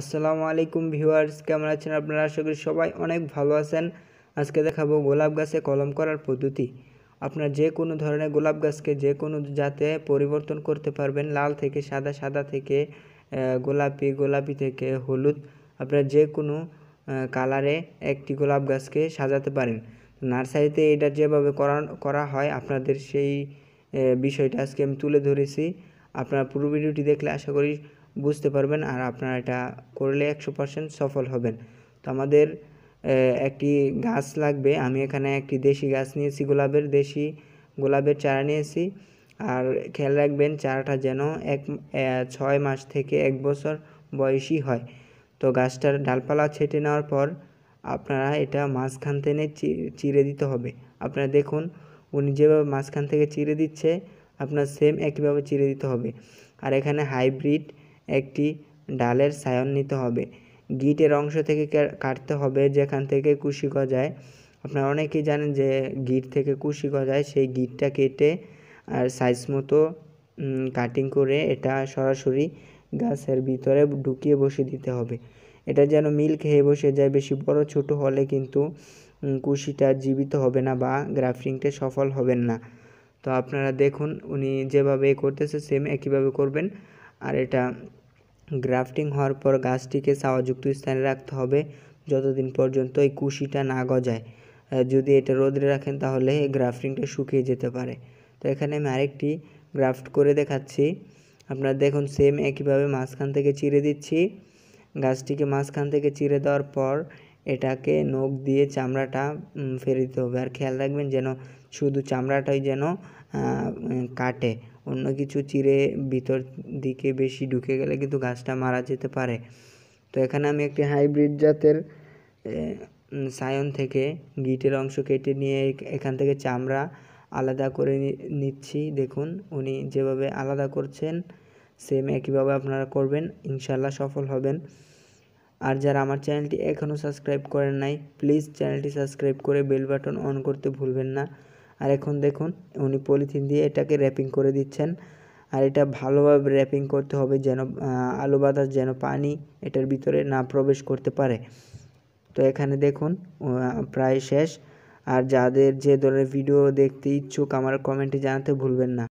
আসসালামু আলাইকুম ভিউয়ার্স কেমন আছেন আপনারা আশা করি সবাই অনেক ভালো আছেন আজকে দেখাবো গোলাপ গাছে কলম করার পদ্ধতি আপনার যে কোনো ধরনের গোলাপ গাছকে যে কোনো জাতে পরিবর্তন করতে পারবেন লাল থেকে সাদা সাদা থেকে গোলাপি গোলাপি থেকে হলুদ আপনার যে কোনো কালারে একটি গোলাপ গাছকে সাজাতে পারেন নার্সারিতে এটা যেভাবে করা হয় আপনাদের সেই বিষয়টা আজকে আমি তুলে ধরেছি আপনারা পুরো ভিডিওটি দেখলে আশা করি বুঝতে পারবেন আর আপনারা এটা করলে একশো পার্সেন্ট সফল হবেন তো আমাদের একটি গাছ লাগবে আমি এখানে একটি দেশি গাছ নিয়েছি গোলাপের দেশি গোলাপের চারা নিয়েছি আর খেয়াল রাখবেন চারাটা যেন এক ছয় মাস থেকে এক বছর বয়সী হয় তো গাছটার ডালপালা ছেটে নেওয়ার পর আপনারা এটা মাঝখান থেকে চিরে দিতে হবে আপনারা দেখুন উনি যেভাবে মাঝখান থেকে চিরে দিচ্ছে আপনার সেম একইভাবে চিড়ে দিতে হবে আর এখানে হাইব্রিড একটি ডালের সায়ন নিতে হবে গিটের অংশ থেকে কাটতে হবে যেখান থেকে কুশি গজায় আপনারা অনেকেই জানেন যে গিট থেকে কুশি গজায় সেই গিটটা কেটে আর সাইজ মতো কাটিং করে এটা সরাসরি গাছের ভিতরে ঢুকিয়ে বসে দিতে হবে এটা যেন মিল খেয়ে বসে যায় বেশি বড় ছোট হলে কিন্তু কুশিটা জীবিত হবে না বা গ্রাফটিংটা সফল হবেন না তো আপনারা দেখুন উনি যেভাবে করতেছে সেম একইভাবে করবেন আর এটা গ্রাফটিং হওয়ার পর গাছটিকে ছাওয়াযুক্ত স্থানে রাখতে হবে যতদিন পর্যন্ত এই কুশিটা না গজায় যদি এটা রোদে রাখেন তাহলে এই গ্রাফটিংটা শুকিয়ে যেতে পারে তো এখানে আমি আরেকটি গ্রাফট করে দেখাচ্ছি আপনারা দেখুন সেম একইভাবে মাঝখান থেকে চিরে দিচ্ছি গাছটিকে মাঝখান থেকে চিরে দেওয়ার পর এটাকে নখ দিয়ে চামড়াটা ফেলে দিতে হবে আর খেয়াল রাখবেন যেন শুধু চামড়াটাই যেন কাটে অন্য কিছু চিরে ভিতর দিকে বেশি ঢুকে গেলে কিন্তু গাছটা মারা যেতে পারে তো এখানে আমি একটি হাইব্রিড জাতের সায়ন থেকে গিটের অংশ কেটে নিয়ে এখান থেকে চামড়া আলাদা করে নিচ্ছি দেখুন উনি যেভাবে আলাদা করছেন সেম একইভাবে আপনারা করবেন ইনশাল্লাহ সফল হবেন আর যারা আমার চ্যানেলটি এখনও সাবস্ক্রাইব করেন নাই প্লিজ চ্যানেলটি সাবস্ক্রাইব করে বেল বাটন অন করতে ভুলবেন না আর এখন দেখুন উনি পলিথিন দিয়ে এটাকে র্যাপিং করে দিচ্ছেন আর এটা ভালোভাবে র্যাপিং করতে হবে যেন আলু বাতাস যেন পানি এটার ভিতরে না প্রবেশ করতে পারে তো এখানে দেখুন প্রায় শেষ আর যাদের যে ধরনের ভিডিও দেখতে ইচ্ছুক আমার কমেন্টে জানাতে ভুলবেন না